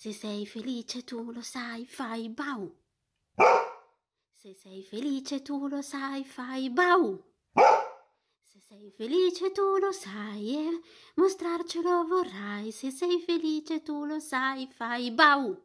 Se sei felice tu lo sai, fai bau. Se sei felice tu lo sai, fai bau. Se sei felice tu lo sai e eh, mostrarcelo vorrai. Se sei felice tu lo sai, fai bau.